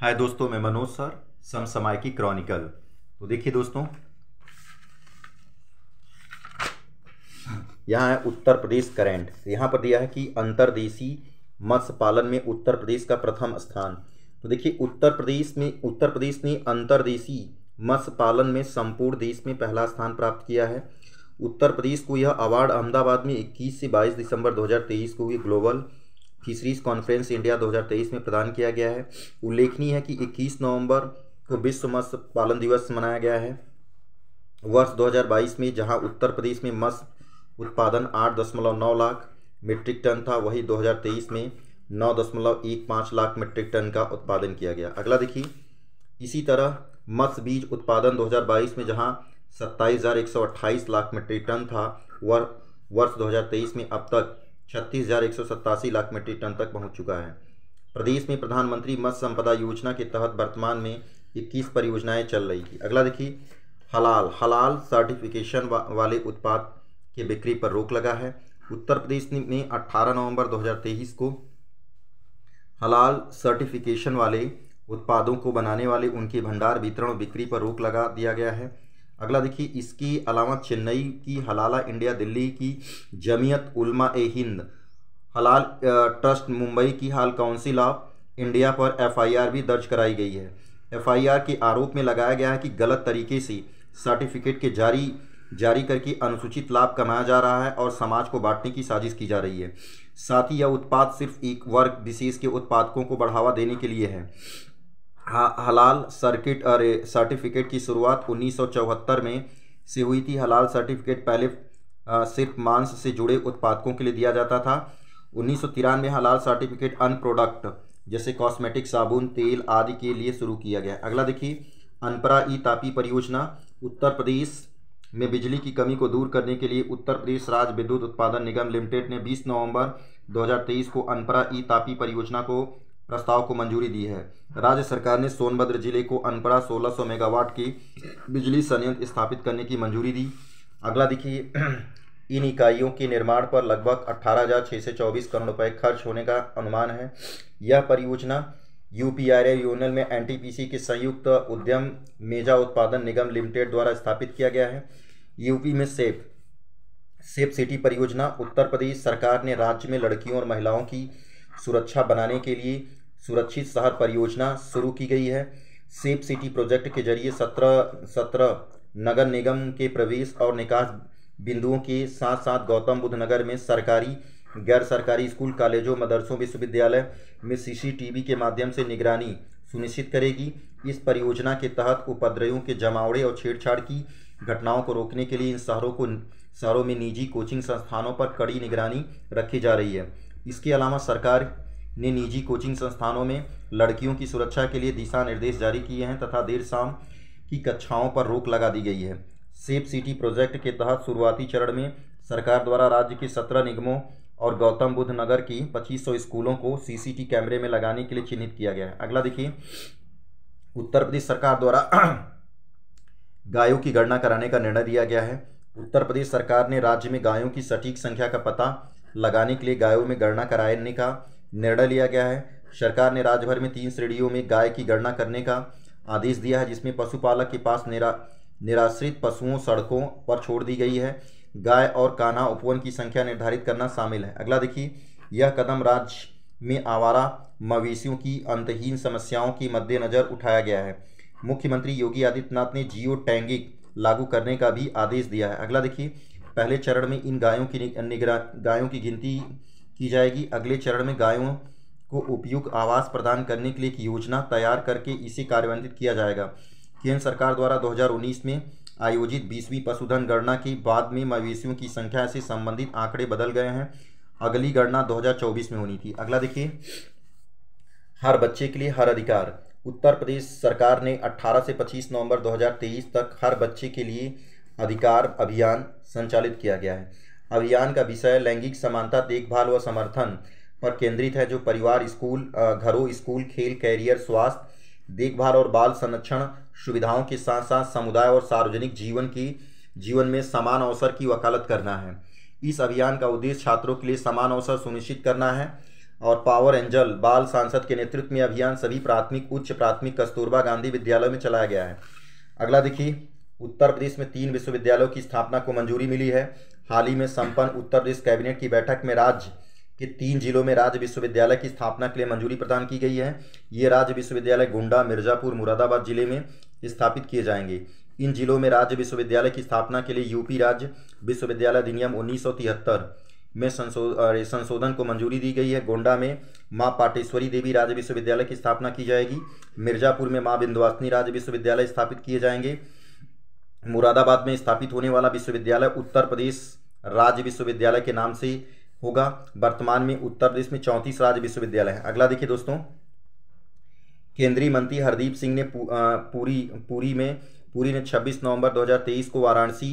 हाय दोस्तों मैं मनोज सर समसमाय की क्रॉनिकल तो देखिए दोस्तों यहाँ है उत्तर प्रदेश करेंट तो यहाँ पर दिया है कि अंतर्देशी मत्स्य पालन में उत्तर प्रदेश का प्रथम स्थान तो देखिए उत्तर प्रदेश में उत्तर प्रदेश ने अंतर्देशी मत्स्य पालन में संपूर्ण देश में पहला स्थान प्राप्त किया है उत्तर प्रदेश को यह अवार्ड अहमदाबाद में 21 से 22 दिसंबर 2023 को हुई ग्लोबल फिशरीज कॉन्फ्रेंस इंडिया 2023 में प्रदान किया गया है उल्लेखनीय है कि 21 नवंबर को विश्व मत्स्य पालन दिवस मनाया गया है वर्ष 2022 में जहां उत्तर प्रदेश में मत्स्य उत्पादन 8.9 लाख मीट्रिक टन था वही 2023 में 9.15 लाख मीट्रिक टन का उत्पादन किया गया अगला देखिए इसी तरह मत्स्य बीज उत्पादन दो में जहाँ सत्ताईस लाख मीट्रिक टन था वर्ष दो में अब तक छत्तीस हज़ार एक सौ सत्तासी लाख मीट्रिक टन तक पहुंच चुका है प्रदेश में प्रधानमंत्री मत्स्य संपदा योजना के तहत वर्तमान में इक्कीस परियोजनाएं चल रही थी अगला देखिए हलाल हलाल सर्टिफिकेशन वा, वाले उत्पाद के बिक्री पर रोक लगा है उत्तर प्रदेश में 18 नवंबर 2023 को हलाल सर्टिफिकेशन वाले उत्पादों को बनाने वाले उनके भंडार वितरण बिक्री पर रोक लगा दिया गया है अगला देखिए इसके अलावा चेन्नई की हलाला इंडिया दिल्ली की जमीयत उलमा ए हिंद हलाल ट्रस्ट मुंबई की हाल काउंसिल ऑफ इंडिया पर एफआईआर भी दर्ज कराई गई है एफआईआर के आरोप में लगाया गया है कि गलत तरीके से सर्टिफिकेट के जारी जारी करके अनुसूचित लाभ कमाया जा रहा है और समाज को बांटने की साजिश की जा रही है साथ ही यह उत्पाद सिर्फ एक वर्ग विशेष के उत्पादकों को बढ़ावा देने के लिए है हलाल सर्किट अरे सर्टिफिकेट की शुरुआत 1974 में से हुई थी हलाल सर्टिफिकेट पहले सिर्फ मांस से जुड़े उत्पादकों के लिए दिया जाता था उन्नीस में हलाल सर्टिफिकेट अन प्रोडक्ट जैसे कॉस्मेटिक साबुन तेल आदि के लिए शुरू किया गया अगला देखिए अनपरा ई तापी परियोजना उत्तर प्रदेश में बिजली की कमी को दूर करने के लिए उत्तर प्रदेश राज्य विद्युत उत्पादन निगम लिमिटेड ने 20 नवंबर 2023 को अनपरा ई तापी परियोजना को प्रस्ताव को मंजूरी दी है राज्य सरकार ने सोनभद्र जिले को अनपड़ा 1600 मेगावाट की बिजली संयंत्र स्थापित करने की मंजूरी दी अगला देखिए इन इकाइयों के निर्माण पर लगभग अट्ठारह करोड़ रुपए खर्च होने का अनुमान है यह परियोजना यू पी आर यूनियन में एन के संयुक्त उद्यम मेजा उत्पादन निगम लिमिटेड द्वारा स्थापित किया गया है यूपी में सेफ सेफ सिटी परियोजना उत्तर प्रदेश सरकार ने राज्य में लड़कियों और महिलाओं की सुरक्षा बनाने के लिए सुरक्षित शहर परियोजना शुरू की गई है सेफ सिटी प्रोजेक्ट के जरिए सत्रह सत्रह नगर निगम के प्रवेश और निकास बिंदुओं के साथ साथ गौतम बुद्ध नगर में सरकारी गैर सरकारी स्कूल कॉलेजों मदरसों विश्वविद्यालय में सीसीटीवी के माध्यम से निगरानी सुनिश्चित करेगी इस परियोजना के तहत उपद्रवियों के जमावड़े और छेड़छाड़ की घटनाओं को रोकने के लिए इन शहरों को शहरों में निजी कोचिंग संस्थानों पर कड़ी निगरानी रखी जा रही है इसके अलावा सरकार ने निजी कोचिंग संस्थानों में लड़कियों की सुरक्षा के लिए दिशा निर्देश जारी किए हैं तथा देर शाम की कक्षाओं पर रोक लगा दी गई है सेफ सिटी प्रोजेक्ट के तहत शुरुआती चरण में सरकार द्वारा राज्य के सत्रह निगमों और गौतम बुद्ध नगर की 2500 स्कूलों को सीसीटी कैमरे में लगाने के लिए चिन्हित किया गया है अगला देखिए उत्तर प्रदेश सरकार द्वारा गायों की गणना कराने का निर्णय लिया गया है उत्तर प्रदेश सरकार ने राज्य में गायों की सटीक संख्या का पता लगाने के लिए गायों में गणना कराने का निर्णय लिया गया है सरकार ने राज्य भर में तीन श्रेणियों में गाय की गणना करने का आदेश दिया है जिसमें पशुपालक के पास निरा निराश्रित पशुओं सड़कों पर छोड़ दी गई है गाय और काना उपवन की संख्या निर्धारित करना शामिल है अगला देखिए यह कदम राज्य में आवारा मवेशियों की अंतहीन समस्याओं के मद्देनज़र उठाया गया है मुख्यमंत्री योगी आदित्यनाथ ने जियो टैंगिक लागू करने का भी आदेश दिया है अगला देखिए पहले चरण में इन गायों की निगरा गायों की गिनती की जाएगी अगले चरण में गायों को उपयुक्त आवास प्रदान करने के लिए एक योजना तैयार करके इसे कार्यान्वित किया जाएगा केंद्र सरकार द्वारा 2019 में आयोजित बीसवीं पशुधन गणना के बाद में मवेशियों की संख्या से संबंधित आंकड़े बदल गए हैं अगली गणना 2024 में होनी थी अगला देखिए हर बच्चे के लिए हर अधिकार उत्तर प्रदेश सरकार ने 18 से 25 नवंबर 2023 तक हर बच्चे के लिए अधिकार अभियान संचालित किया गया है अभियान का विषय लैंगिक समानता देखभाल व समर्थन पर केंद्रित है जो परिवार स्कूल घरों स्कूल खेल कैरियर स्वास्थ्य देखभाल और बाल संरक्षण सुविधाओं के साथ साथ समुदाय और सार्वजनिक जीवन की जीवन में समान अवसर की वकालत करना है इस अभियान का उद्देश्य छात्रों के लिए समान अवसर सुनिश्चित करना है और पावर एंजल बाल सांसद के नेतृत्व में अभियान सभी प्राथमिक उच्च प्राथमिक कस्तूरबा गांधी विद्यालय में चलाया गया है अगला देखिए उत्तर प्रदेश में तीन विश्वविद्यालयों की स्थापना को मंजूरी मिली है हाल ही में संपन्न उत्तर प्रदेश कैबिनेट की बैठक में राज्य के तीन जिलों में राज्य विश्वविद्यालय की स्थापना के लिए मंजूरी प्रदान की गई है ये राज्य विश्वविद्यालय गोंडा मिर्जापुर मुरादाबाद जिले में स्थापित किए जाएंगे इन जिलों में राज्य विश्वविद्यालय की स्थापना के लिए यूपी राज्य विश्वविद्यालय अधिनियम उन्नीस में संशोधन संशोधन को मंजूरी दी गई है गोंडा में माँ पाटेश्वरी देवी राज्य विश्वविद्यालय की स्थापना की जाएगी मिर्जापुर में माँ बिंदुवासिनी राज्य विश्वविद्यालय स्थापित किए जाएंगे मुरादाबाद में स्थापित होने वाला विश्वविद्यालय उत्तर प्रदेश राज्य विश्वविद्यालय के नाम से होगा वर्तमान में उत्तर प्रदेश में चौंतीस राज्य विश्वविद्यालय है अगला देखिए दोस्तों केंद्रीय मंत्री हरदीप सिंह ने पूरी पूरी में पूरी ने 26 नवंबर 2023 को वाराणसी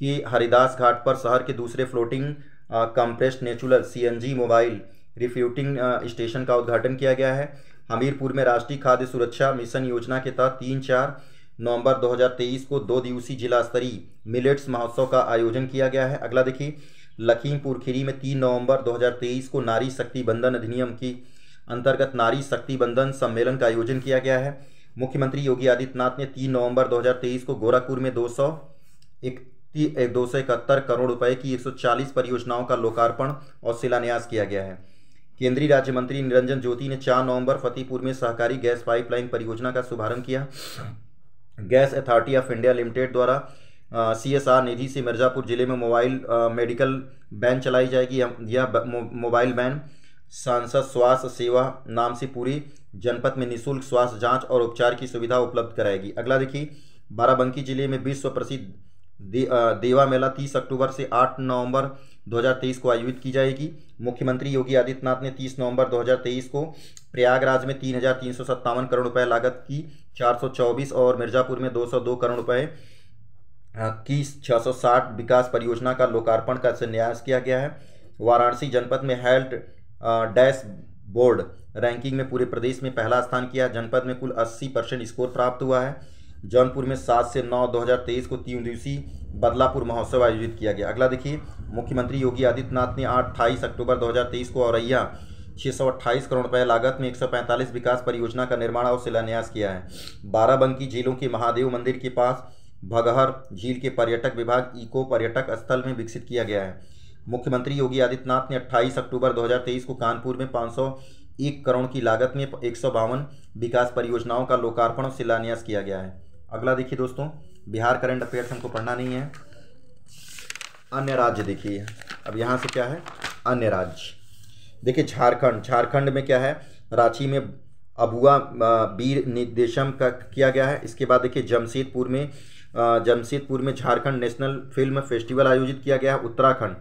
के हरिदास घाट पर शहर के दूसरे floating compressed natural CNG mobile refuelling station का उद्घाटन किया गया है हमीरपुर में राष्ट्रीय खाद्य सुरक्षा मिशन योजना के तहत तीन चार नवंबर 2023 को दो दिवसीय जिला स्तरीय मिलेट्स महोत्सव का आयोजन किया गया है अगला देखिए लखीमपुर खीरी में तीन नवंबर 2023 को नारी शक्ति बंधन अधिनियम की अंतर्गत नारी शक्ति बंधन सम्मेलन का आयोजन किया गया है मुख्यमंत्री योगी आदित्यनाथ ने तीन नवंबर 2023 को गोरखपुर में दो सौ दो सौ इकहत्तर करोड़ रुपए की 140 परियोजनाओं का लोकार्पण और शिलान्यास किया गया है केंद्रीय राज्य मंत्री निरंजन ज्योति ने चार नवंबर फतेहपुर में सहकारी गैस पाइपलाइन परियोजना का शुभारंभ किया gas authority of India limited द्वारा सी एस आर निधि से मिर्ज़ापुर ज़िले में मोबाइल मेडिकल वैन चलाई जाएगी यह मोबाइल वैन सांसद स्वास्थ्य सेवा नाम से पूरी जनपद में निशुल्क स्वास्थ्य जांच और उपचार की सुविधा उपलब्ध कराएगी अगला देखिए बाराबंकी जिले में विश्व प्रसिद्ध देवा मेला तीस अक्टूबर से आठ नवंबर 2023 को आयोजित की जाएगी मुख्यमंत्री योगी आदित्यनाथ ने 30 नवंबर 2023 को प्रयागराज में तीन करोड़ रुपए लागत की 424 और मिर्जापुर में 202 करोड़ रुपए की 660 विकास परियोजना का लोकार्पण का संन्यास किया गया है वाराणसी जनपद में हेल्थ डैश बोर्ड रैंकिंग में पूरे प्रदेश में पहला स्थान किया जनपद में कुल अस्सी परसेंट स्कोर प्राप्त हुआ है जौनपुर में सात से नौ तेईस को तीन दिवसीय बदलापुर महोत्सव आयोजित किया गया अगला देखिए मुख्यमंत्री योगी आदित्यनाथ ने अट्ठाईस अक्टूबर तेईस को औरैया छः करोड़ रुपये लागत में 145 विकास परियोजना का निर्माण और शिलान्यास किया है बाराबंकी झीलों के महादेव मंदिर के पास भगहर झील के पर्यटक विभाग इको पर्यटक स्थल में विकसित किया गया है मुख्यमंत्री योगी आदित्यनाथ ने 28 अक्टूबर 2023 को कानपुर में 501 करोड़ की लागत में एक विकास परियोजनाओं का लोकार्पण और शिलान्यास किया गया है अगला देखिए दोस्तों बिहार करंट अफेयर्स हमको पढ़ना नहीं है अन्य राज्य देखिए अब यहाँ से क्या है अन्य राज्य देखिए झारखंड झारखंड में क्या है रांची में अबुआ बीर निर्देशम का किया गया है इसके बाद देखिए जमशेदपुर में जमशेदपुर में झारखंड नेशनल फिल्म फेस्टिवल आयोजित किया गया है उत्तराखंड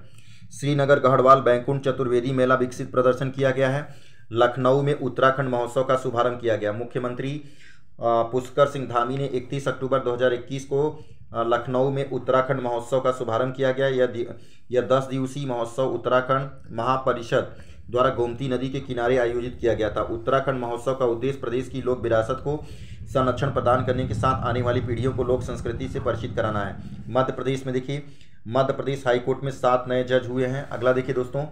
श्रीनगर गढ़वाल बैंकुंठ चतुर्वेदी मेला विकसित प्रदर्शन किया गया है लखनऊ में उत्तराखंड महोत्सव का शुभारंभ किया गया मुख्यमंत्री पुष्कर सिंह धामी ने 31 अक्टूबर 2021 को लखनऊ में उत्तराखंड महोत्सव का शुभारंभ किया गया यह यह दस दिवसीय महोत्सव उत्तराखंड महापरिषद द्वारा गोमती नदी के किनारे आयोजित किया गया था उत्तराखंड महोत्सव का उद्देश्य प्रदेश की लोक विरासत को संरक्षण प्रदान करने के साथ आने वाली पीढ़ियों को लोक संस्कृति से परिचित कराना है मध्य प्रदेश में देखिए मध्य प्रदेश हाईकोर्ट में सात नए जज हुए हैं अगला देखिए दोस्तों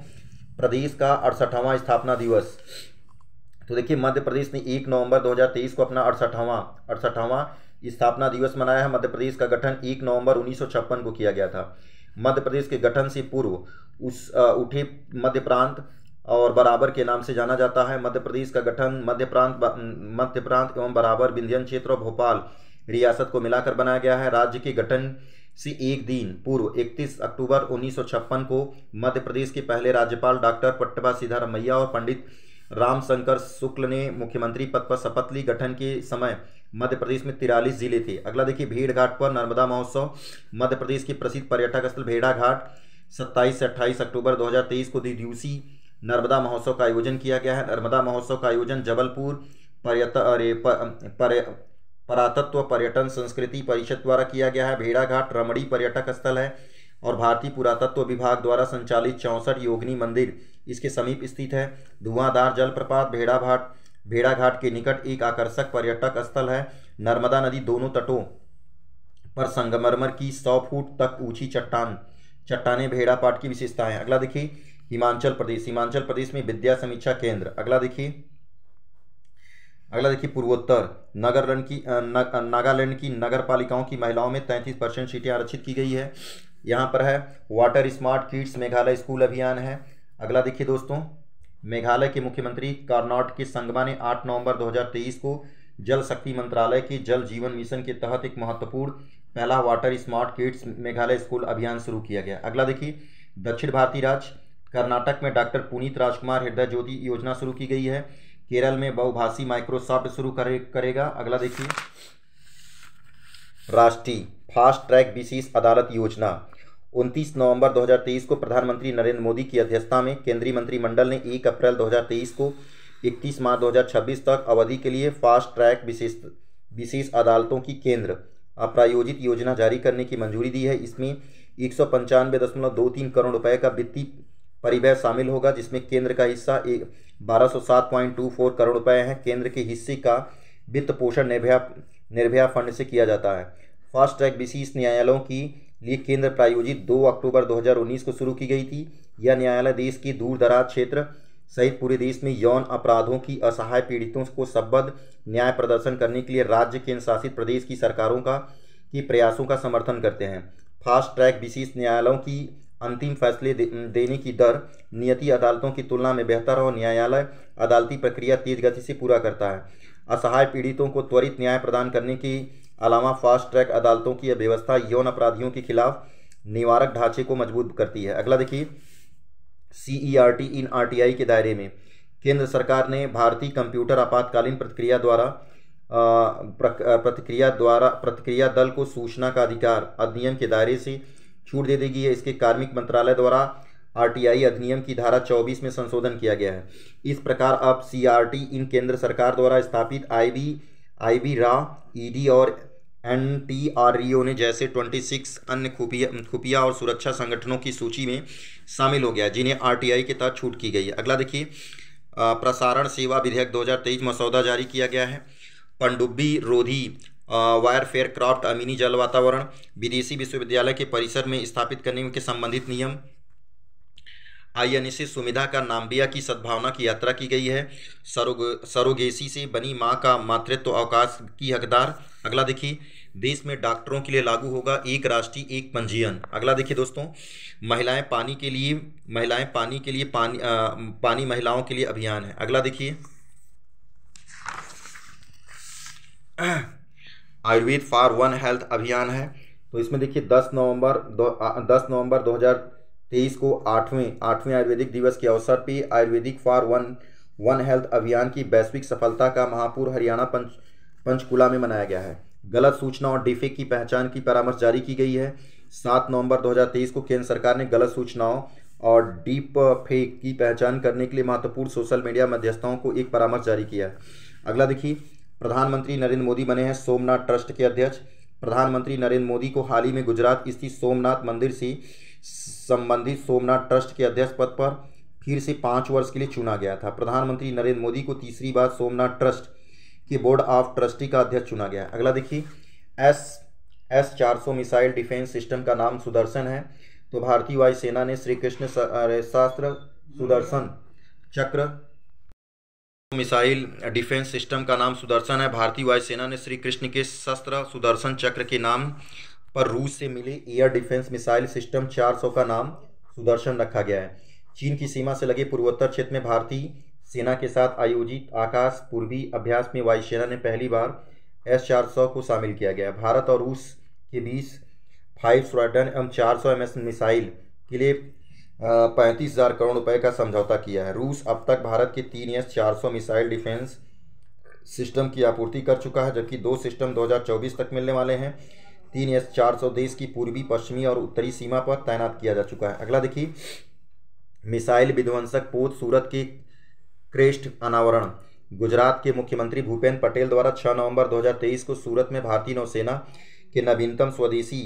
प्रदेश का अड़सठवां स्थापना दिवस तो देखिए मध्य प्रदेश ने एक नवंबर 2023 को अपना अड़सठवां अड़सठवां स्थापना दिवस मनाया है मध्य प्रदेश का गठन एक नवंबर उन्नीस को किया गया था मध्य प्रदेश के गठन से पूर्व उस उठे मध्य प्रांत और बराबर के नाम से जाना जाता है मध्य प्रदेश का गठन मध्य प्रांत मध्य प्रांत एवं बराबर विंध्यन क्षेत्र और भोपाल रियासत को मिलाकर बनाया गया है राज्य के गठन से एक दिन पूर्व 31 अक्टूबर उन्नीस को मध्य प्रदेश के पहले राज्यपाल डॉक्टर पट्टभा सीधारमैया और पंडित रामशंकर शुक्ल ने मुख्यमंत्री पद पर शपथ ली गठन के समय मध्य प्रदेश में तिरालीस जिले थे अगला देखिए भेड़ घाट पर नर्मदा महोत्सव मध्य प्रदेश के प्रसिद्ध पर्यटक स्थल भेड़ा घाट सत्ताईस से अट्ठाईस अक्टूबर 2023 को दिवसीय नर्मदा महोत्सव का आयोजन किया गया है नर्मदा महोत्सव का आयोजन जबलपुर पर्यट अरे पर, पुरातत्व पर्यटन संस्कृति परिषद द्वारा किया गया है भेड़ाघाट रमड़ी पर्यटक स्थल है और भारतीय पुरातत्व विभाग द्वारा संचालित चौंसठ योगिनी मंदिर इसके समीप स्थित है धुआंधार जलप्रपात भेड़ाघाट भेड़ाघाट के निकट एक आकर्षक पर्यटक स्थल है नर्मदा नदी दोनों तटों पर संगमरमर की सौ फुट तक ऊंची चट्टान चट्टाने भेड़ापाट की विशेषता है अगला देखिए हिमाचल प्रदेश हिमाचल प्रदेश में विद्या समीक्षा केंद्र अगला देखिए अगला देखिए पूर्वोत्तर नगर की नागालैंड की नगर पालिकाओं की महिलाओं में तैंतीस परसेंट सीटें आरक्षित की गई है यहाँ पर है water smart kids Meghalaya school अभियान है अगला देखिए दोस्तों मेघालय के मुख्यमंत्री कार्नाट के संगमा ने 8 नवंबर 2023 को जल शक्ति मंत्रालय के जल जीवन मिशन के तहत एक महत्वपूर्ण पहला water smart kids Meghalaya school अभियान शुरू किया गया अगला देखिए दक्षिण भारतीय राज्य कर्नाटक में डॉक्टर पुनीत राजकुमार हृदय ज्योति योजना शुरू की गई है केरल में बहुभाषी माइक्रोसॉफ्ट शुरू करे, करेगा अगला देखिए राष्ट्रीय फास्ट ट्रैक विशेष अदालत योजना उनतीस नवंबर 2023 को प्रधानमंत्री नरेंद्र मोदी की अध्यक्षता में केंद्रीय मंत्रिमंडल ने 1 अप्रैल 2023 को 31 मार्च 2026 तक अवधि के लिए फास्ट ट्रैक विशेष विशेष अदालतों की केंद्र अप्रायोजित योजना जारी करने की मंजूरी दी है इसमें एक करोड़ रुपये का वित्तीय परिव्यय शामिल होगा जिसमें केंद्र का हिस्सा एक करोड़ रुपये है केंद्र के हिस्से का वित्त पोषण निर्भया निर्भया फंड से किया जाता है फास्ट ट्रैक विशेष न्यायालयों की लिए केंद्र प्रायोजित 2 अक्टूबर 2019 को शुरू की गई थी यह न्यायालय देश के दूर दराज क्षेत्र सहित पूरे देश में यौन अपराधों की असहाय पीड़ितों को संबद्ध न्याय प्रदर्शन करने के लिए राज्य केंद्र शासित प्रदेश की सरकारों का की प्रयासों का समर्थन करते हैं फास्ट ट्रैक विशेष न्यायालयों की अंतिम फैसले देने की दर नियति अदालतों की तुलना में बेहतर और न्यायालय अदालती प्रक्रिया तेज गति से पूरा करता है असहाय पीड़ितों को त्वरित न्याय प्रदान करने की अलावा फास्ट ट्रैक अदालतों की व्यवस्था यौन अपराधियों के खिलाफ निवारक ढांचे को मजबूत करती है अगला देखिए C E R T in R T I के दायरे में केंद्र सरकार ने भारतीय कंप्यूटर आपातकालीन प्रतिक्रिया द्वारा प्रतिक्रिया द्वारा प्रतिक्रिया दल को सूचना का अधिकार अधिनियम के दायरे से छूट दे देगी है इसके कार्मिक मंत्रालय द्वारा आरटीआई अधिनियम की धारा 24 में संशोधन किया गया है इस प्रकार अब सीआरटी e इन केंद्र सरकार द्वारा स्थापित आईबी आईबी रा ईडी और एन टी आर ई ने जैसे 26 अन्य खुफिया खुफिया और सुरक्षा संगठनों की सूची में शामिल हो गया जिन्हें आर टी आई के तहत छूट की गई है अगला देखिए प्रसारण सेवा विधेयक 2023 मसौदा जारी किया गया है पनडुब्बी रोधी वायरफेयर क्राफ्ट अमीनी जल वातावरण विदेशी विश्वविद्यालय के परिसर में स्थापित करने के संबंधित नियम आईएनएसी सुविधा का नाम्बिया की सद्भावना की यात्रा की गई है सरोग सरोगेसी से बनी माँ का मातृत्व तो अवकाश की हकदार अगला देखिए देश में डॉक्टरों के लिए लागू होगा एक राष्ट्रीय एक पंजीयन अगला देखिए दोस्तों महिलाएं पानी के लिए महिलाएं पानी के लिए पानी आ, पानी महिलाओं के लिए अभियान है अगला देखिए आयुर्वेद फॉर वन हेल्थ अभियान है तो इसमें देखिए दस नवंबर दो दस नवंबर हजार तेईस को आठवें आठवें आयुर्वेदिक दिवस के अवसर पर Ayurvedic for one one health अभियान की वैश्विक सफलता का महापुर हरियाणा पंच पंचकुला में मनाया गया है गलत सूचना और डिफेक की पहचान की परामर्श जारी की गई है सात नवंबर 2023 को केंद्र सरकार ने गलत सूचनाओं और डीप फेक की पहचान करने के लिए महत्वपूर्ण सोशल मीडिया मध्यस्थताओं को एक परामर्श जारी किया है अगला देखिए प्रधानमंत्री नरेंद्र मोदी बने हैं सोमनाथ ट्रस्ट के अध्यक्ष प्रधानमंत्री नरेंद्र मोदी को हाल ही में गुजरात स्थित सोमनाथ मंदिर से संबंधित सोमनाथ ट्रस्ट के अध्यक्ष पद पर फिर से पाँच वर्ष के लिए चुना गया था प्रधानमंत्री नरेंद्र मोदी को तीसरी बार सोमनाथ ट्रस्ट के बोर्ड ऑफ ट्रस्टी का अध्यक्ष चुना गया अगला देखिए एस एस चार सौ मिसाइल डिफेंस सिस्टम का नाम सुदर्शन है तो भारतीय वायुसेना ने श्री कृष्ण शास्त्र सुदर्शन चक्र मिसाइल डिफेंस सिस्टम का नाम सुदर्शन है भारतीय वायुसेना ने श्री कृष्ण के शस्त्र सुदर्शन चक्र के नाम पर रूस से मिली एयर डिफेंस मिसाइल सिस्टम 400 का नाम सुदर्शन रखा गया है चीन की सीमा से लगे पूर्वोत्तर क्षेत्र में भारतीय सेना के साथ आयोजित आकाश पूर्वी अभ्यास में वायुसेना ने पहली बार एस चार को शामिल किया गया भारत और रूस के बीच फाइव स्वाडन एवं चार सौ एम मिसाइल के लिए पैंतीस हज़ार करोड़ रुपए का समझौता किया है रूस अब तक भारत के तीन एस चार सौ मिसाइल डिफेंस सिस्टम की आपूर्ति कर चुका है जबकि दो सिस्टम 2024 तक मिलने वाले हैं तीन एस चार सौ देश की पूर्वी पश्चिमी और उत्तरी सीमा पर तैनात किया जा चुका है अगला देखिए मिसाइल विध्वंसक पोत सूरत के क्रेष्ठ अनावरण गुजरात के मुख्यमंत्री भूपेंद्र पटेल द्वारा 6 नवंबर 2023 को सूरत में भारतीय नौसेना के नवीनतम स्वदेशी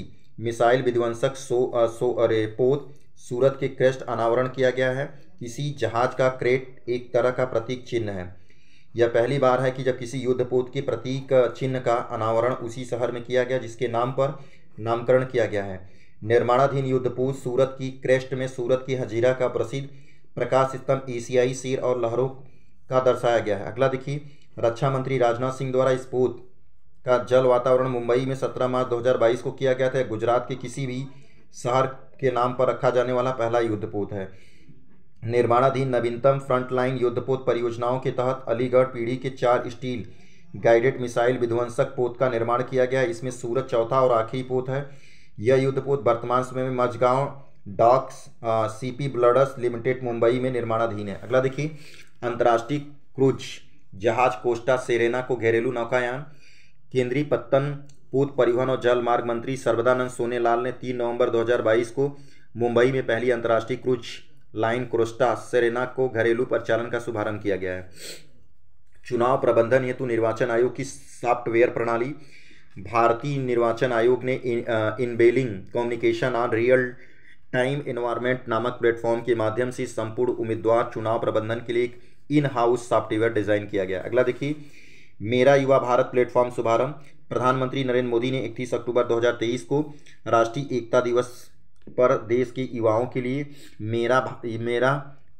मिसाइल विध्वंसक सो आ, सो अरे पोत सूरत के क्रेस्ट अनावरण किया गया है किसी जहाज का क्रेट एक तरह का प्रतीक चिन्ह है यह पहली बार है कि जब किसी युद्धपोत के प्रतीक चिन्ह का अनावरण उसी शहर में किया गया जिसके नाम पर नामकरण किया गया है निर्माणाधीन युद्धपोत सूरत की क्रेस्ट में सूरत की हजीरा का प्रसिद्ध प्रकाश स्तंभ एशियाई सिर और लहरों का दर्शाया गया है अगला देखिए रक्षा मंत्री राजनाथ सिंह द्वारा इस पोत का जल वातावरण मुंबई में 17 मार्च 2022 को किया गया था गुजरात के किसी भी शहर के नाम पर रखा जाने वाला पहला युद्धपोत है निर्माणाधीन नवीनतम फ्रंटलाइन युद्धपोत परियोजनाओं के तहत अलीगढ़ पीढ़ी के चार स्टील गाइडेड मिसाइल विध्वंसक पोत का निर्माण किया गया इसमें सूरत चौथा और आखिरी पोत है यह युद्धपोत वर्तमान समय में Mazagon docks shipbuilders limited Mumbai में निर्माणाधीन है अगला देखिए अंतर्राष्ट्रीय क्रूज जहाज कोस्टा सेरेना को घरेलू नौकायान केंद्रीय पत्तन पोत परिवहन और जल मार्ग मंत्री सर्वदानंद सोनेलाल ने तीन नवम्बर दो को मुंबई में पहली अंतर्राष्ट्रीय क्रूज लाइन क्रोस्टा सेरेना को घरेलू प्रचालन का शुभारंभ किया गया है चुनाव प्रबंधन हेतु निर्वाचन आयोग की सॉफ्टवेयर प्रणाली भारतीय निर्वाचन आयोग ने enabling communication on real time environment नामक प्लेटफॉर्म के माध्यम से संपूर्ण उम्मीदवार चुनाव प्रबंधन के लिए एक इन हाउस सॉफ्टवेयर डिजाइन किया गया अगला देखिए मेरा युवा भारत प्लेटफॉर्म शुभारंभ प्रधानमंत्री नरेंद्र मोदी ने इकतीस अक्टूबर 2023 को राष्ट्रीय एकता दिवस पर देश के युवाओं के लिए मेरा मेरा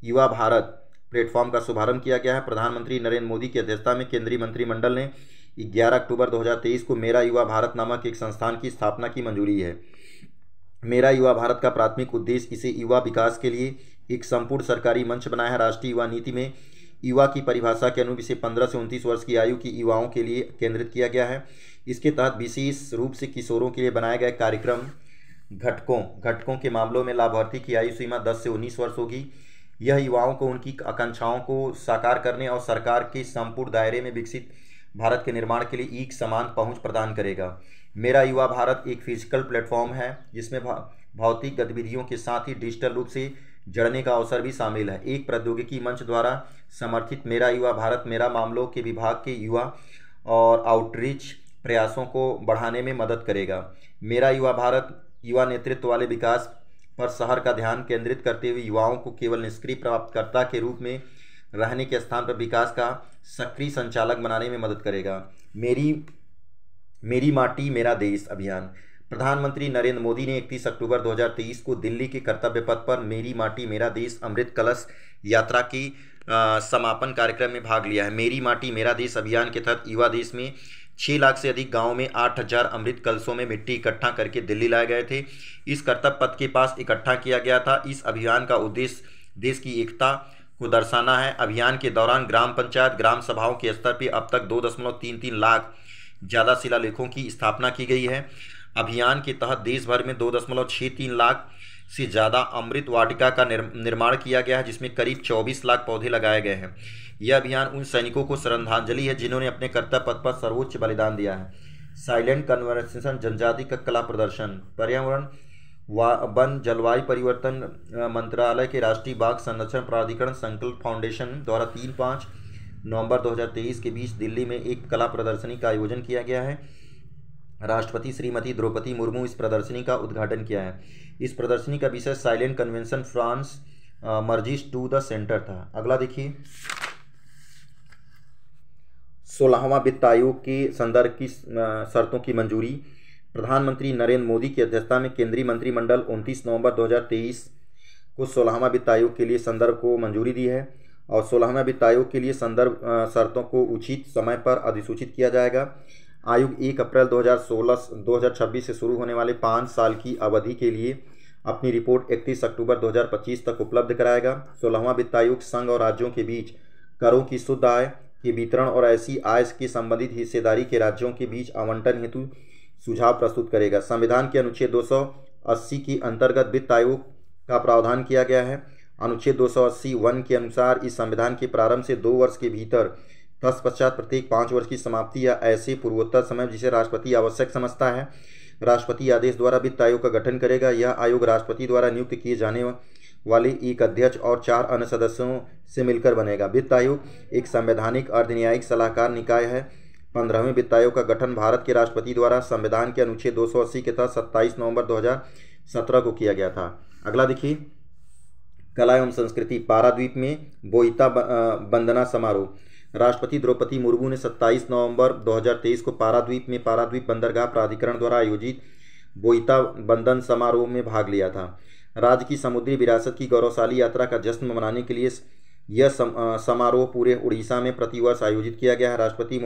युवा भारत प्लेटफॉर्म का शुभारंभ किया गया है प्रधानमंत्री नरेंद्र मोदी की अध्यक्षता में केंद्रीय मंत्रिमंडल ने 11 अक्टूबर 2023 को मेरा युवा भारत नामक एक संस्थान की स्थापना की मंजूरी है मेरा युवा भारत का प्राथमिक उद्देश्य इसे युवा विकास के लिए एक संपूर्ण सरकारी मंच बनाया है राष्ट्रीय युवा नीति में युवा की परिभाषा के अनुरूप इसे 15 से उनतीस वर्ष की आयु की युवाओं के लिए केंद्रित किया गया है इसके तहत विशेष रूप से किशोरों के लिए बनाए गए कार्यक्रम घटकों घटकों के मामलों में लाभार्थी की आयु सीमा 10 से 19 वर्ष होगी यह युवाओं को उनकी आकांक्षाओं को साकार करने और सरकार के संपूर्ण दायरे में विकसित भारत के निर्माण के लिए एक समान पहुंच प्रदान करेगा मेरा युवा भारत एक फिजिकल प्लेटफॉर्म है जिसमें भौतिक गतिविधियों के साथ ही डिजिटल रूप से जड़ने का अवसर भी शामिल है एक प्रौद्योगिकी मंच द्वारा समर्थित मेरा युवा भारत मेरा मामलों के विभाग के युवा और आउटरीच प्रयासों को बढ़ाने में मदद करेगा मेरा युवा भारत युवा नेतृत्व वाले विकास पर शहर का ध्यान केंद्रित करते हुए युवाओं को केवल निष्क्रिय प्राप्तकर्ता के रूप में रहने के स्थान पर विकास का सक्रिय संचालक बनाने में मदद करेगा मेरी मेरी माटी मेरा देश अभियान प्रधानमंत्री नरेंद्र मोदी ने 31 अक्टूबर 2023 को दिल्ली के कर्तव्य पथ पर मेरी माटी मेरा देश अमृत कलश यात्रा की आ, समापन कार्यक्रम में भाग लिया है मेरी माटी मेरा देश अभियान के तहत युवा देश में छः लाख से अधिक गांवों में आठ हजार अमृत कलशों में मिट्टी इकट्ठा करके दिल्ली लाए गए थे इस कर्तव्य पथ के पास इकट्ठा किया गया था इस अभियान का उद्देश्य देश की एकता को दर्शाना है अभियान के दौरान ग्राम पंचायत ग्राम सभाओं के स्तर पर अब तक दो दशमलव तीन तीन लाख ज़्यादा शिलालेखों की स्थापना की गई है अभियान के तहत देश भर में दो दशमलव छः तीन लाख से ज़्यादा अमृत वाटिका का निर्माण किया गया है जिसमें करीब 24 लाख पौधे लगाए गए हैं यह अभियान उन सैनिकों को श्रद्धांजलि है जिन्होंने अपने कर्तव्य पथ पर सर्वोच्च बलिदान दिया है साइलेंट कन्वर्सेशन जनजाति का कला प्रदर्शन पर्यावरण वन जलवायु परिवर्तन मंत्रालय के राष्ट्रीय बाघ संरक्षण प्राधिकरण संकल्प फाउंडेशन द्वारा तीन पाँच नवंबर 2023 के बीच दिल्ली में एक कला प्रदर्शनी का आयोजन किया गया है राष्ट्रपति श्रीमती द्रौपदी मुर्मू इस प्रदर्शनी का उद्घाटन किया है इस प्रदर्शनी का विषय silent convention France margins to the centre था अगला देखिए सोलहवा वित्त आयोग के संदर्भ की शर्तों की मंजूरी प्रधानमंत्री नरेंद्र मोदी की अध्यक्षता में केंद्रीय मंत्रिमंडल 29 नवंबर 2023 को सोलहवा वित्त आयोग के लिए संदर्भ को मंजूरी दी है और सोलहवा वित्त आयोग के लिए संदर्भ शर्तों को उचित समय पर अधिसूचित किया जाएगा आयोग एक अप्रैल 2016 2026 से शुरू होने वाले पाँच साल की अवधि के लिए अपनी रिपोर्ट 31 अक्टूबर 2025 तक उपलब्ध कराएगा सोलहवां वित्त आयोग संघ और राज्यों के बीच करों की शुद्ध आय के वितरण और ऐसी आय की संबंधित हिस्सेदारी के राज्यों के बीच आवंटन हेतु सुझाव प्रस्तुत करेगा संविधान के अनुच्छेद 280 के अंतर्गत वित्त आयोग का प्रावधान किया गया है अनुच्छेद 280 वन के अनुसार इस संविधान के प्रारंभ से दो वर्ष के भीतर तत्पश्चात प्रत्येक पाँच वर्ष की समाप्ति या ऐसे पूर्वोत्तर समय जिसे राष्ट्रपति आवश्यक समझता है राष्ट्रपति आदेश द्वारा वित्त आयोग का गठन करेगा यह आयोग राष्ट्रपति द्वारा नियुक्त किए जाने वाले एक अध्यक्ष और चार अन्य सदस्यों से मिलकर बनेगा वित्त आयोग एक संवैधानिक अर्धन्यायिक सलाहकार निकाय है पंद्रहवें वित्त आयोग का गठन भारत के राष्ट्रपति द्वारा संविधान के अनुच्छेद दो के तहत सत्ताईस नवम्बर दो को किया गया था अगला देखिए कला एवं संस्कृति पाराद्वीप में बोईता बंदना समारोह राष्ट्रपति द्रौपदी मुर्मू ने 27 नवंबर 2023 को पाराद्वीप में पाराद्वीप बंदरगाह प्राधिकरण द्वारा आयोजित बोईता बंधन समारोह में भाग लिया था राज्य की समुद्री विरासत की गौरवशाली यात्रा का जश्न मनाने के लिए यह समारोह पूरे उड़ीसा में प्रतिवर्ष आयोजित किया गया है राष्ट्रपति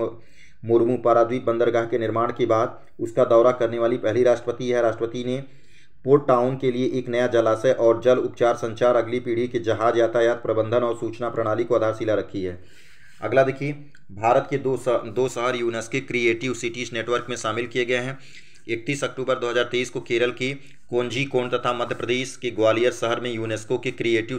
मुर्मू पाराद्वीप बंदरगाह के निर्माण के बाद उसका दौरा करने वाली पहली राष्ट्रपति है राष्ट्रपति ने पोर्ट टाउन के लिए एक नया जलाशय और जल उपचार संचार अगली पीढ़ी के जहाज यातायात प्रबंधन और सूचना प्रणाली को आधारशिला रखी है अगला देखिए भारत के दो सा, दो शहर यूनेस्को क्रिएटिव सिटीज़ नेटवर्क में शामिल किए गए हैं इकतीस अक्टूबर 2023 को केरल की कोंजी कोण तथा मध्य प्रदेश के ग्वालियर शहर में यूनेस्को के क्रिएटिव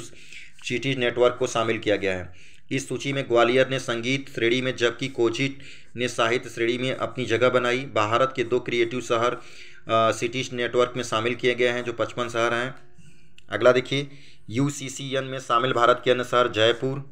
सिटीज़ नेटवर्क को शामिल किया गया है इस सूची में ग्वालियर ने संगीत श्रेणी में जबकि कोची ने साहित्य श्रेणी में अपनी जगह बनाई भारत के दो क्रिएटिव शहर सिटीज नेटवर्क में शामिल किए गए हैं जो पचपन शहर हैं अगला देखिए यू में शामिल भारत के अन्य शहर जयपुर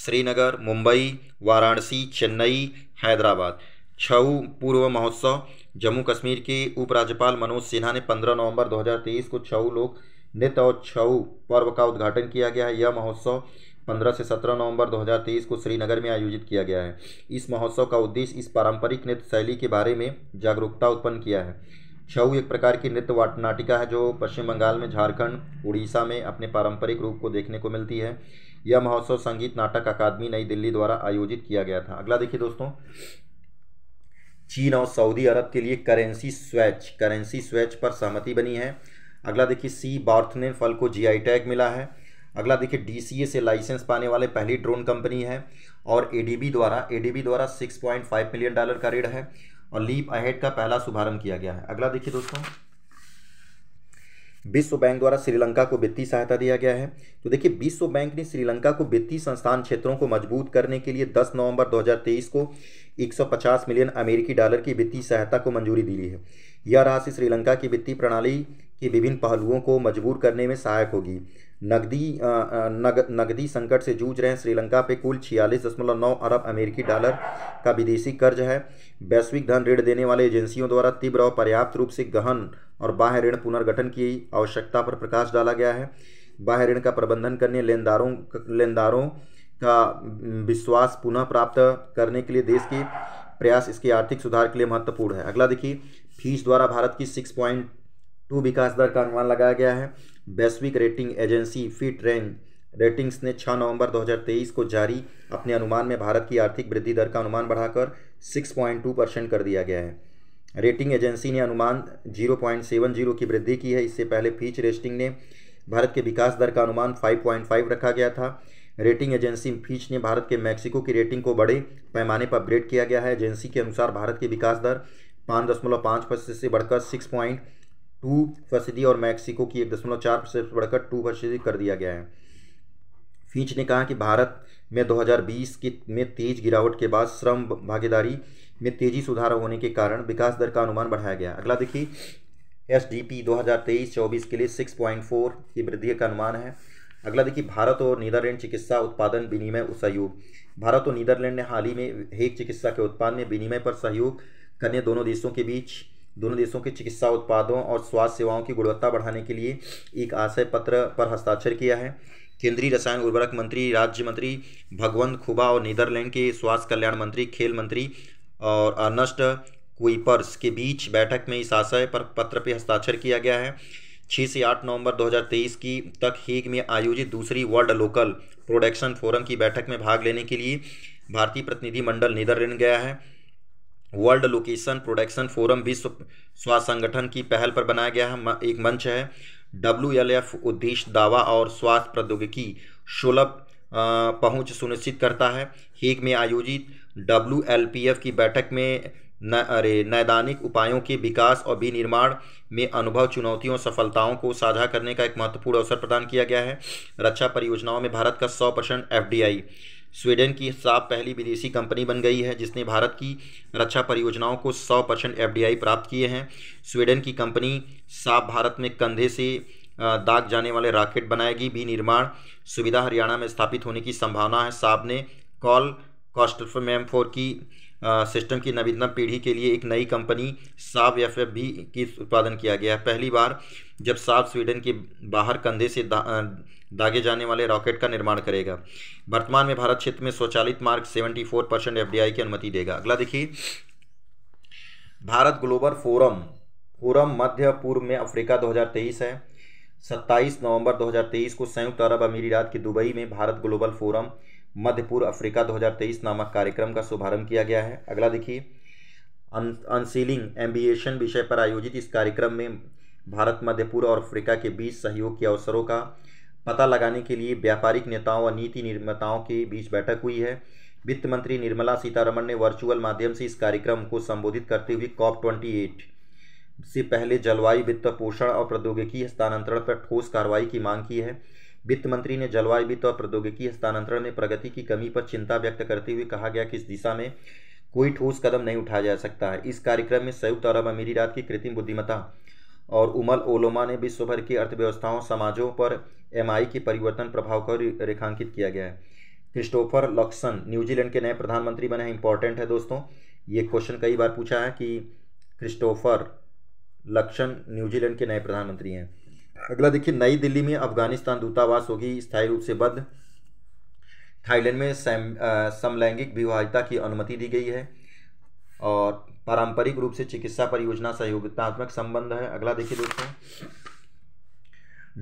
श्रीनगर मुंबई वाराणसी चेन्नई हैदराबाद छऊ पूर्व महोत्सव जम्मू कश्मीर के उपराज्यपाल मनोज सिन्हा ने 15 नवंबर 2023 को छऊ लोक नृत्य और छऊ पर्व का उद्घाटन किया गया है यह महोत्सव 15 से 17 नवंबर 2023 को श्रीनगर में आयोजित किया गया है इस महोत्सव का उद्देश्य इस पारंपरिक नृत्य शैली के बारे में जागरूकता उत्पन्न किया है छऊ एक प्रकार की नृत्य वाटनाटिका है जो पश्चिम बंगाल में झारखंड उड़ीसा में अपने पारंपरिक रूप को देखने को मिलती है यह महोत्सव संगीत नाटक अकादमी नई दिल्ली द्वारा आयोजित किया गया था अगला देखिए दोस्तों चीन और सऊदी अरब के लिए करेंसी स्वैच करेंसी स्वैच पर सहमति बनी है अगला देखिए सी बार्थनेन फल को जी टैग मिला है अगला देखिए डीसीए से लाइसेंस पाने वाले पहली ड्रोन कंपनी है और एडीबी द्वारा एडीबी द्वारा 6.5 मिलियन डॉलर का रेड है और लीप अहेड का पहला शुभारंभ किया गया है अगला देखिए दोस्तों विश्व बैंक द्वारा श्रीलंका को वित्तीय सहायता दिया गया है तो देखिए विश्व बैंक ने श्रीलंका को वित्तीय संस्थान क्षेत्रों को मजबूत करने के लिए 10 नवंबर 2023 को 150 मिलियन अमेरिकी डॉलर की वित्तीय सहायता को मंजूरी दी है यह राशि श्रीलंका की वित्तीय प्रणाली के विभिन्न पहलुओं को मजबूर करने में सहायक होगी नकदी नग नगदी संकट से जूझ रहे हैं श्रीलंका पे कुल छियालीस दशमलव नौ अरब अमेरिकी डॉलर का विदेशी कर्ज है वैश्विक धन ऋण देने वाले एजेंसियों द्वारा तीव्र और पर्याप्त रूप से गहन और बाह्य ऋण पुनर्गठन की आवश्यकता पर प्रकाश डाला गया है बाह्य ऋण का प्रबंधन करने लेनदारों लेनदारों का विश्वास पुनः प्राप्त करने के लिए देश के प्रयास इसके आर्थिक सुधार के लिए महत्वपूर्ण है अगला देखिए फीस द्वारा भारत की सिक्स पॉइंट टू विकास दर का अनुमान लगाया गया है वैश्विक रेटिंग एजेंसी फिट रैंक रेटिंग्स ने 6 नवंबर 2023 को जारी अपने अनुमान में भारत की आर्थिक वृद्धि दर का अनुमान बढ़ाकर 6.2 परसेंट कर दिया गया है रेटिंग एजेंसी ने अनुमान 0.70 की वृद्धि की है इससे पहले फीच रेस्टिंग ने भारत के विकास दर का अनुमान 5.5 रखा गया था रेटिंग एजेंसी फीच ने भारत के मैक्सिको की रेटिंग को बड़े पैमाने पर अपग्रेड किया गया है एजेंसी के अनुसार भारत की विकास दर पाँच दशमलव पाँच प्रतिशत से बढ़कर सिक्स पॉइंट टू फीसदी और मैक्सिको की एक दशमलव चार प्रतिशत बढ़कर टू फीसदी कर दिया गया है फिंच ने कहा कि भारत में 2020 के में तेज गिरावट के बाद श्रम भागीदारी में तेजी सुधार होने के कारण विकास दर का अनुमान बढ़ाया गया अगला देखिए एस डी पी दो के लिए 6.4 की वृद्धि का अनुमान है अगला देखिए भारत और नीदरलैंड चिकित्सा उत्पादन विनिमय सहयोग भारत और नीदरलैंड ने हाल ही में हेग चिकित्सा के उत्पादन में विनिमय पर सहयोग करने दोनों देशों के बीच दोनों देशों के चिकित्सा उत्पादों और स्वास्थ्य सेवाओं की गुणवत्ता बढ़ाने के लिए एक आशय पत्र पर हस्ताक्षर किया है केंद्रीय रसायन उर्वरक मंत्री राज्य मंत्री भगवंत खुबा और नीदरलैंड के स्वास्थ्य कल्याण मंत्री खेल मंत्री और अर्नस्ट क्विपर्स के बीच बैठक में इस आशय पर पत्र पर हस्ताक्षर किया गया है छः से आठ नवंबर 2023 की तक हीग में आयोजित दूसरी वर्ल्ड लोकल प्रोडक्शन फोरम की बैठक में भाग लेने के लिए भारतीय प्रतिनिधिमंडल नीदरलैंड गया है वर्ल्ड लोकेशन प्रोडक्शन फोरम विश्व स्वास्थ्य संगठन की पहल पर बनाया गया है एक मंच है डब्ल्यू एल एफ उद्देश्य दावा और स्वास्थ्य प्रौद्योगिकी सुलभ पहुंच सुनिश्चित करता है हेग में आयोजित डब्ल्यू एल पी एफ की बैठक में न अरे नैदानिक उपायों के विकास और विनिर्माण में अनुभव चुनौतियों सफलताओं को साझा करने का एक महत्वपूर्ण अवसर प्रदान किया गया है रक्षा परियोजनाओं में भारत का सौ percent F D I Sweden की साफ पहली विदेशी कंपनी बन गई है जिसने भारत की रक्षा परियोजनाओं को 100 परसेंट एफ प्राप्त किए हैं स्वीडन की कंपनी साफ भारत में कंधे से दाग जाने वाले रॉकेट बनाएगी भी निर्माण सुविधा हरियाणा में स्थापित होने की संभावना है साब ने कॉल कॉस्टफमेम फोर की सिस्टम की नवीनतम पीढ़ी के लिए एक नई कंपनी साब एफ एफ भी की उत्पादन किया गया है पहली बार जब साब स्वीडन के बाहर कंधे से दा, दागे जाने वाले रॉकेट का निर्माण करेगा वर्तमान में भारत क्षेत्र में स्वचालित मार्ग 74 परसेंट एफ की अनुमति देगा अगला देखिए भारत ग्लोबल फोरम फोरम मध्य पूर्व में अफ्रीका 2023 है 27 नवंबर 2023 को संयुक्त अरब अमीरात के दुबई में भारत ग्लोबल फोरम मध्य पूर्व अफ्रीका 2023 नामक कार्यक्रम का शुभारंभ किया गया है अगला देखिए अनसीलिंग एम्बिएशन विषय पर आयोजित इस कार्यक्रम में भारत मध्य पूर्व और अफ्रीका के बीच सहयोग के अवसरों का पता लगाने के लिए व्यापारिक नेताओं और नीति निर्माताओं के बीच बैठक हुई है वित्त मंत्री निर्मला सीतारमण ने वर्चुअल माध्यम से इस कार्यक्रम को संबोधित करते हुए कॉप ट्वेंटी एट से पहले जलवायु वित्त पोषण और प्रौद्योगिकी हस्तांतरण पर ठोस कार्रवाई की मांग की है वित्त मंत्री ने जलवायु वित्त और प्रौद्योगिकी हस्तांतरण में प्रगति की कमी पर चिंता व्यक्त करते हुए कहा गया कि इस दिशा में कोई ठोस कदम नहीं उठाया जा सकता है इस कार्यक्रम में संयुक्त अरब अमीरात की कृत्रिम बुद्धिमत्ता और उमल ओलोमा ने विश्व भर की अर्थव्यवस्थाओं समाजों पर एम के परिवर्तन प्रभाव को रेखांकित किया गया है क्रिस्टोफर लॉक्सन न्यूजीलैंड के नए प्रधानमंत्री बने हैं इंपॉर्टेंट है दोस्तों ये क्वेश्चन कई बार पूछा है कि क्रिस्टोफर लक्षण न्यूजीलैंड के नए प्रधानमंत्री हैं अगला देखिए नई दिल्ली में अफगानिस्तान दूतावास होगी स्थायी रूप से बंद थाईलैंड में समलैंगिक विवाहिता की अनुमति दी गई है और पारंपरिक रूप से चिकित्सा परियोजना सहयोगितात्मक संबंध है अगला देखिए दोस्तों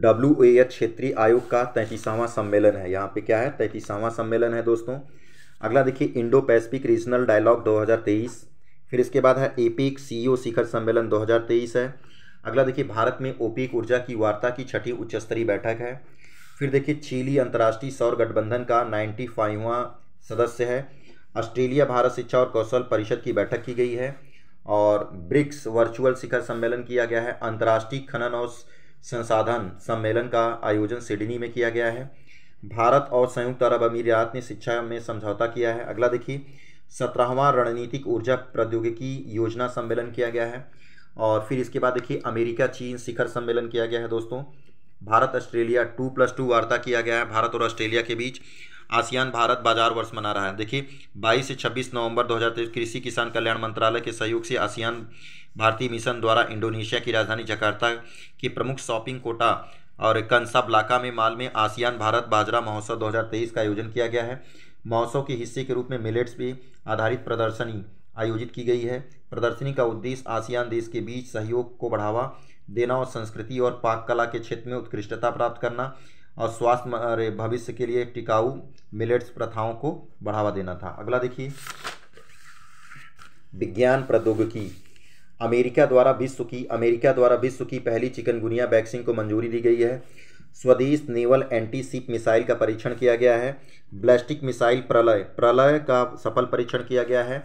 डब्ल्यू एच क्षेत्रीय आयोग का तैंतीसवां सम्मेलन है यहाँ पे क्या है तैंतीसवां सम्मेलन है दोस्तों अगला देखिए इंडो पैसिफिक रीजनल डायलॉग 2023 फिर इसके बाद है एपिक सीईओ शिखर सम्मेलन 2023 है अगला देखिए भारत में ओपिक ऊर्जा की वार्ता की छठी उच्च स्तरीय बैठक है फिर देखिए चीली अंतर्राष्ट्रीय सौर गठबंधन का नाइन्टी फाइवा सदस्य है ऑस्ट्रेलिया भारत शिक्षा और कौशल परिषद की बैठक की गई है और ब्रिक्स वर्चुअल शिखर सम्मेलन किया गया है अंतर्राष्ट्रीय खनन और संसाधन सम्मेलन का आयोजन सिडनी में किया गया है भारत और संयुक्त अरब अमीरात ने शिक्षा में समझौता किया है अगला देखिए सत्रहवां रणनीतिक ऊर्जा प्रौद्योगिकी योजना सम्मेलन किया गया है और फिर इसके बाद देखिए अमेरिका चीन शिखर सम्मेलन किया गया है दोस्तों Bharat Australia two plus two वार्ता किया गया है भारत और ऑस्ट्रेलिया के बीच आसियान भारत बाजार वर्ष मना रहा है देखिए 22 से 26 नवंबर 2023 कृषि किसान कल्याण मंत्रालय के सहयोग से आसियान भारतीय मिशन द्वारा इंडोनेशिया की राजधानी जकार्ता की प्रमुख शॉपिंग कोटा और ब्लाका में माल में आसियान भारत बाजरा महोत्सव 2023 का आयोजन किया गया है महोत्सव के हिस्से के रूप में मिलेट्स भी आधारित प्रदर्शनी आयोजित की गई है प्रदर्शनी का उद्देश्य आसियान देश के बीच सहयोग को बढ़ावा देना और संस्कृति और पाक कला के क्षेत्र में उत्कृष्टता प्राप्त करना और स्वास्थ्य भविष्य के लिए टिकाऊ मिलेट्स प्रथाओं को बढ़ावा देना था अगला देखिए विज्ञान प्रौद्योगिकी अमेरिका द्वारा विश्व की अमेरिका द्वारा विश्व की पहली चिकनगुनिया वैक्सीन को मंजूरी दी गई है स्वदेश नेवल एंटी सीप मिसाइल का परीक्षण किया गया है ब्लास्टिक मिसाइल प्रलय प्रलय का सफल परीक्षण किया गया है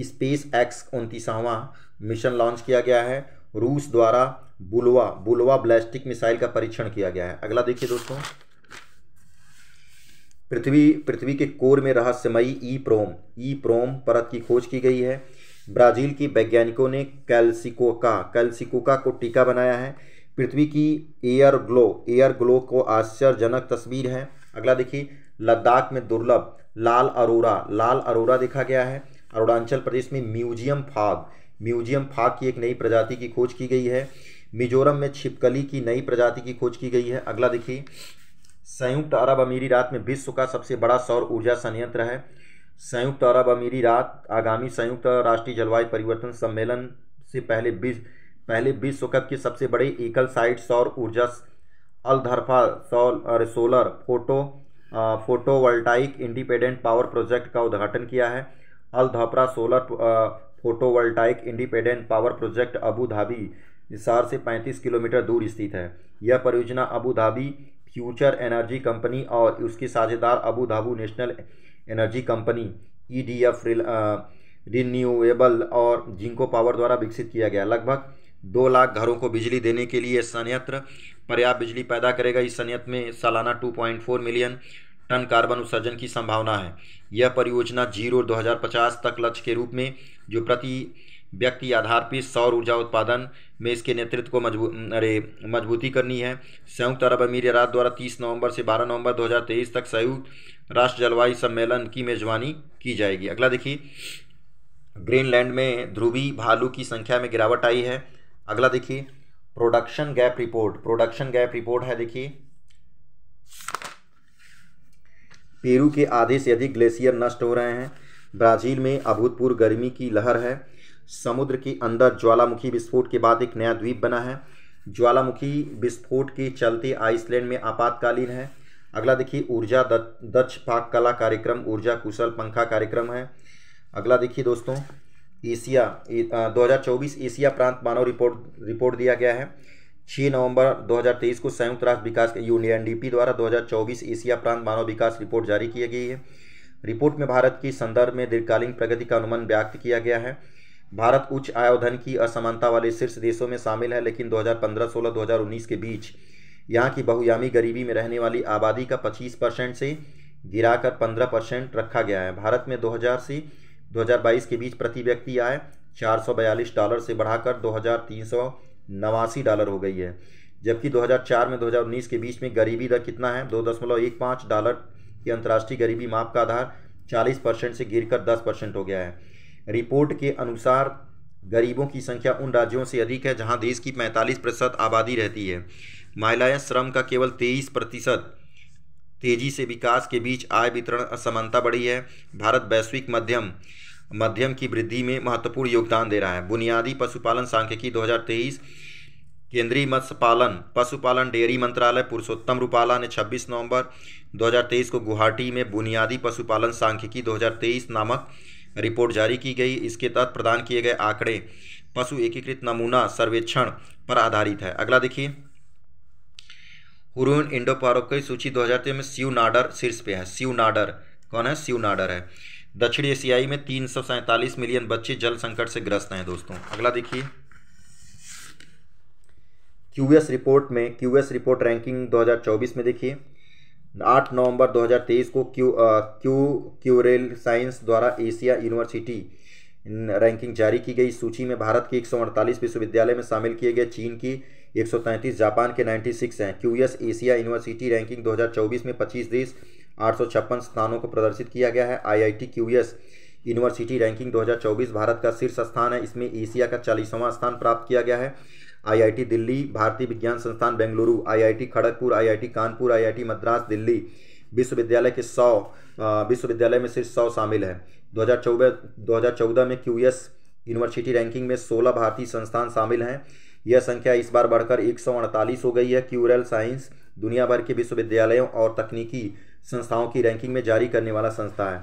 स्पेस एक्स उनतीसवां मिशन लॉन्च किया गया है रूस द्वारा बुलवा बुलवा ब्लास्टिक मिसाइल का परीक्षण किया गया है अगला देखिए दोस्तों पृथ्वी पृथ्वी के कोर में रहस्यमयी ई प्रोम ई प्रोम परत की खोज की गई है ब्राजील की वैज्ञानिकों ने कैल्सिकोका कैल्सिकोका को टीका बनाया है पृथ्वी की एयर ग्लो एयर ग्लो को आश्चर्यजनक तस्वीर है अगला देखिए लद्दाख में दुर्लभ लाल अरोरा लाल अरोरा देखा गया है अरुणाचल प्रदेश में म्यूजियम फाग म्यूजियम फाग की एक नई प्रजाति की खोज की गई है मिजोरम में छिपकली की नई प्रजाति की खोज की गई है अगला देखिए संयुक्त अरब अमीरी रात में विश्व का सबसे बड़ा सौर ऊर्जा संयंत्र है संयुक्त अरब अमीरी रात आगामी संयुक्त राष्ट्रीय जलवायु परिवर्तन सम्मेलन से पहले बीस पहले विश्व कप के सबसे बड़े एकल साइट सौर ऊर्जा अलधरफा सौर solar photo photovoltaic independent power project का उद्घाटन किया है Al Dhafra solar photovoltaic independent power project Abu Dhabi हिसार से 35 किलोमीटर दूर स्थित है यह परियोजना Abu Dhabi future energy company और उसकी साझेदार Abu Dhabi national energy company E D F renewable और जिंको पावर द्वारा विकसित किया गया लगभग दो लाख घरों को बिजली देने के लिए संयंत्र पर्याप्त बिजली पैदा करेगा इस संयंत्र में सालाना 2.4 मिलियन टन कार्बन उत्सर्जन की संभावना है यह परियोजना जीरो 2050 तक लक्ष्य के रूप में जो प्रति व्यक्ति आधार पर सौर ऊर्जा उत्पादन में इसके नेतृत्व को मजबू अरे मजबूती करनी है संयुक्त अरब अमीर अमीरात द्वारा 30 नवंबर से 12 नवंबर 2023 तक संयुक्त राष्ट्र जलवायु सम्मेलन की मेजबानी की जाएगी अगला देखिए ग्रीनलैंड में ध्रुवी भालू की संख्या में गिरावट आई है अगला देखिए production gap report production gap report है देखिए पेरू के आधे से अधिक ग्लेशियर नष्ट हो रहे हैं ब्राज़ील में अभूतपूर्व गर्मी की लहर है समुद्र के अंदर ज्वालामुखी विस्फोट के बाद एक नया द्वीप बना है ज्वालामुखी विस्फोट के चलते आइसलैंड में आपातकालीन है अगला देखिए ऊर्जा दक्ष पाक कला कार्यक्रम ऊर्जा कुशल पंखा कार्यक्रम है अगला देखिए दोस्तों एशिया दो एशिया प्रांत मानव रिपोर्ट रिपोर्ट दिया गया है छः नवंबर 2023 को संयुक्त राष्ट्र विकास यूएनडीपी द्वारा 2024 एशिया प्रांत मानव विकास रिपोर्ट जारी की गई है रिपोर्ट में भारत की संदर्भ में दीर्घकालीन प्रगति का अनुमान व्यक्त किया गया है भारत उच्च आयोधन की असमानता वाले शीर्ष देशों में शामिल है लेकिन 2015-16-2019 के बीच यहाँ की बहुयामी गरीबी में रहने वाली आबादी का 25 परसेंट से गिराकर 15 परसेंट रखा गया है भारत में 2000 से 2022 के बीच प्रति व्यक्ति आय चार डॉलर से बढ़ाकर दो नवासी डॉलर हो गई है जबकि 2004 में 2019 के बीच में गरीबी दर कितना है दो दशमलव एक पाँच डॉलर की अंतर्राष्ट्रीय गरीबी माप का आधार 40 परसेंट से गिरकर 10 परसेंट हो गया है रिपोर्ट के अनुसार गरीबों की संख्या उन राज्यों से अधिक है जहां देश की 45 प्रतिशत आबादी रहती है महिलाएं श्रम का केवल 23 प्रतिशत तेजी से विकास के बीच आय वितरण असमानता बढ़ी है भारत वैश्विक मध्यम मध्यम की वृद्धि में महत्वपूर्ण योगदान दे रहा है बुनियादी पशुपालन सांख्यिकी 2023 केंद्रीय मत्स्य पालन पशुपालन डेयरी मंत्रालय पुरुषोत्तम रूपाला ने 26 नवंबर 2023 को गुवाहाटी में बुनियादी पशुपालन सांख्यिकी 2023 नामक रिपोर्ट जारी की गई इसके तहत प्रदान किए गए आंकड़े पशु एकीकृत नमूना सर्वेक्षण पर आधारित है अगला देखिए हुरून इंडो पारोक सूची दो में स्यू नाडर शीर्ष पे है शिव नाडर कौन है शिव नाडर है दक्षिण एशियाई में तीन मिलियन बच्चे जल संकट से ग्रस्त हैं दोस्तों अगला देखिए क्यूएस रिपोर्ट में क्यूएस रिपोर्ट रैंकिंग 2024 में देखिए 8 नवंबर 2023 को क्यू आ, क्यू क्यूरेल साइंस द्वारा एशिया यूनिवर्सिटी रैंकिंग जारी की गई सूची में भारत की एक विश्वविद्यालय में शामिल किए गए चीन की 133 जापान के 96 हैं क्यूएस एशिया यूनिवर्सिटी रैंकिंग 2024 में 25 देश आठ स्थानों को प्रदर्शित किया गया है I I university ranking 2024 Bharat का शीर्ष स्थान है इसमें एशिया का चालीसवां स्थान प्राप्त किया गया है आईआईटी दिल्ली भारतीय विज्ञान संस्थान Bengaluru IIT Kharagpur IIT Kanpur IIT Madras Delhi विश्वविद्यालय के सौ विश्वविद्यालय में सिर्फ सौ शामिल है हज़ार 2014 में क्यू यूनिवर्सिटी रैंकिंग में सोलह भारतीय संस्थान शामिल हैं यह संख्या इस बार बढ़कर एक हो गई है क्यूरल साइंस दुनिया भर के विश्वविद्यालयों और तकनीकी संस्थाओं की रैंकिंग में जारी करने वाला संस्था है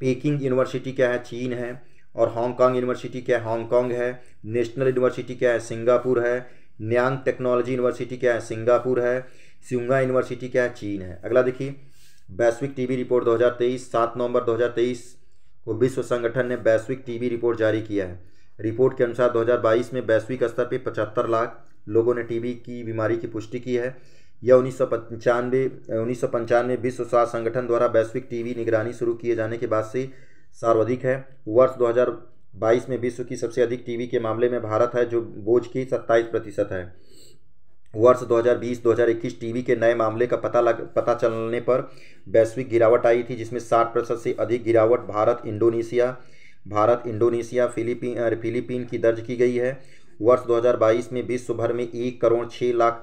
पेकिंग यूनिवर्सिटी क्या है चीन है और हांगकांग यूनिवर्सिटी क्या है हांगकांग है नेशनल यूनिवर्सिटी क्या है सिंगापुर है न्यांग टेक्नोलॉजी यूनिवर्सिटी क्या है सिंगापुर है सिंगा यूनिवर्सिटी क्या है चीन है अगला देखिए वैश्विक टीबी रिपोर्ट 2023 सात नवंबर 2023 को विश्व संगठन ने वैश्विक टीबी रिपोर्ट जारी किया है रिपोर्ट के अनुसार 2022 में वैश्विक स्तर पर पचहत्तर लाख लोगों ने टीबी की बीमारी की पुष्टि की है यह उन्नीस सौ पंचानवे उन्नीस सौ पंचानवे विश्व स्वास्थ्य संगठन द्वारा वैश्विक टीवी निगरानी शुरू किए जाने के बाद से सर्वाधिक है वर्ष 2022 में विश्व की सबसे अधिक टीवी के मामले में भारत है जो बोझ की सत्ताईस प्रतिशत है वर्ष 2020-2021 टीवी के नए मामले का पता लग पता चलने पर वैश्विक गिरावट आई थी जिसमें 60 प्रतिशत से अधिक गिरावट Bharat Indonesia Bharat Indonesia Philippine Philippine की दर्ज की गई है वर्ष 2022 में विश्व भर में एक करोड़ छः लाख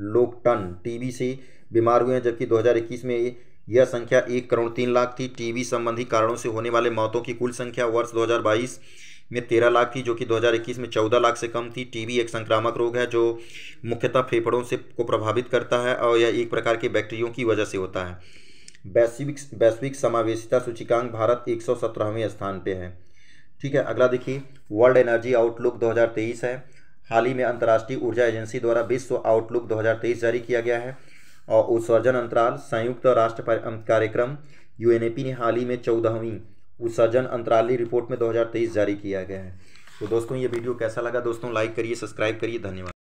लोग टन टीबी से बीमार हुए हैं जबकि 2021 में यह संख्या एक करोड़ तीन लाख थी टीबी संबंधी कारणों से होने वाले मौतों की कुल संख्या वर्ष 2022 में तेरह लाख थी जो कि 2021 में चौदह लाख से कम थी टीबी एक संक्रामक रोग है जो मुख्यतः फेफड़ों से को प्रभावित करता है और यह एक प्रकार के बैक्टीरियों की वजह से होता है वैश्विक वैश्विक समावेशिता सूचिकांक भारत एक स्थान पर है ठीक है अगला देखिए वर्ल्ड एनर्जी आउटलुक 2023 है हाल ही में अंतर्राष्ट्रीय ऊर्जा एजेंसी द्वारा विश्व आउटलुक 2023 जारी किया गया है और उत्सर्जन अंतराल संयुक्त राष्ट्र अं- कार्यक्रम यू ने हाल ही में चौदहवीं उत्सर्जन अंतराली रिपोर्ट में 2023 जारी किया गया है तो दोस्तों ये वीडियो कैसा लगा दोस्तों लाइक करिए सब्सक्राइब करिए धन्यवाद